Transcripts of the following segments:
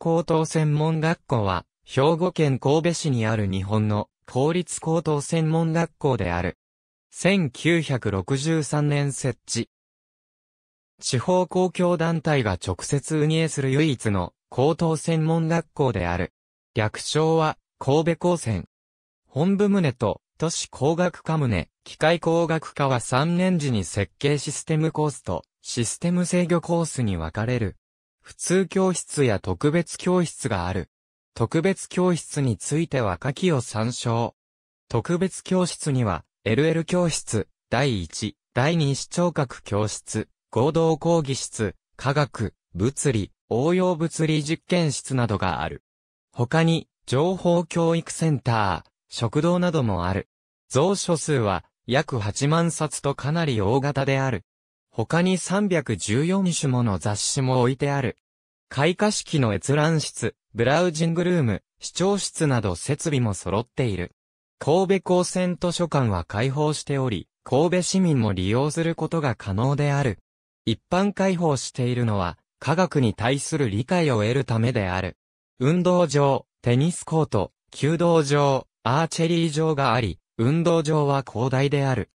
高等専門学校は、兵庫県神戸市にある日本の公立高等専門学校である。1963年設置。地方公共団体が直接運営する唯一の高等専門学校である。略称は神戸高専。本部棟と都市工学科棟、機械工学科は3年時に設計システムコースとシステム制御コースに分かれる。普通教室や特別教室がある。特別教室については下記を参照。特別教室には、LL 教室、第1、第2視聴覚教室、合同講義室、科学、物理、応用物理実験室などがある。他に、情報教育センター、食堂などもある。蔵書数は、約8万冊とかなり大型である。他に314種もの雑誌も置いてある。開花式の閲覧室、ブラウジングルーム、視聴室など設備も揃っている。神戸高専図書館は開放しており、神戸市民も利用することが可能である。一般開放しているのは、科学に対する理解を得るためである。運動場、テニスコート、弓道場、アーチェリー場があり、運動場は広大である。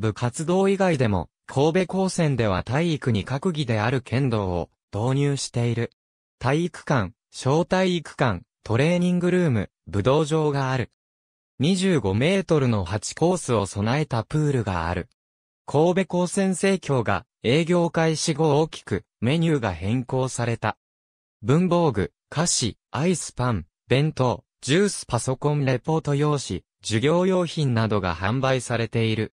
部活動以外でも、神戸高専では体育に閣議である剣道を導入している。体育館、小体育館、トレーニングルーム、武道場がある。25メートルの8コースを備えたプールがある。神戸高専生協が営業開始後大きくメニューが変更された。文房具、菓子、アイスパン、弁当、ジュースパソコンレポート用紙、授業用品などが販売されている。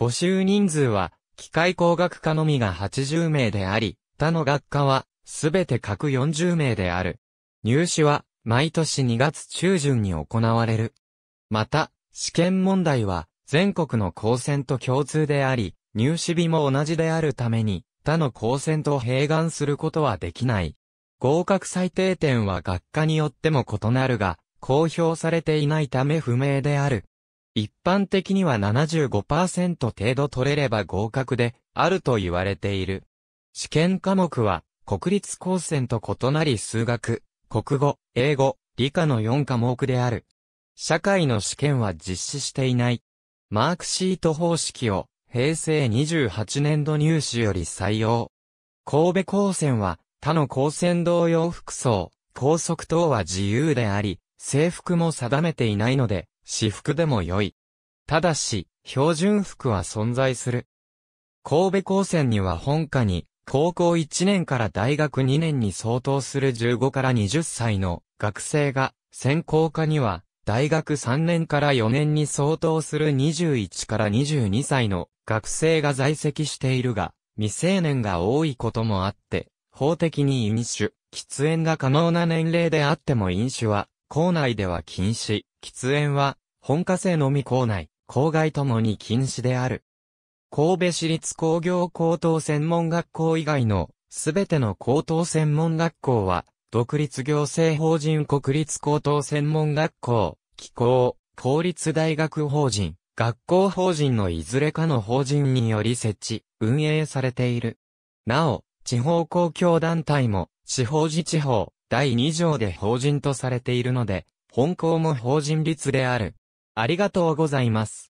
募集人数は機械工学科のみが80名であり、他の学科は、すべて各40名である。入試は、毎年2月中旬に行われる。また、試験問題は、全国の高専と共通であり、入試日も同じであるために、他の高専と併願することはできない。合格最低点は学科によっても異なるが、公表されていないため不明である。一般的には75%程度取れれば合格であると言われている。試験科目は、国立高専と異なり数学、国語、英語、理科の4科目である。社会の試験は実施していない。マークシート方式を平成28年度入試より採用。神戸高専は他の高専同様服装、校則等は自由であり、制服も定めていないので、私服でも良い。ただし、標準服は存在する。神戸高専には本科に、高校1年から大学2年に相当する15から20歳の学生が、専攻科には、大学3年から4年に相当する21から22歳の学生が在籍しているが、未成年が多いこともあって、法的に飲酒、喫煙が可能な年齢であっても飲酒は、校内では禁止。喫煙は、本科生のみ校内、校外ともに禁止である。神戸市立工業高等専門学校以外の、すべての高等専門学校は、独立行政法人国立高等専門学校、機構、公立大学法人、学校法人のいずれかの法人により設置、運営されている。なお、地方公共団体も、地方自治法、第2条で法人とされているので、本校も法人率である。ありがとうございます。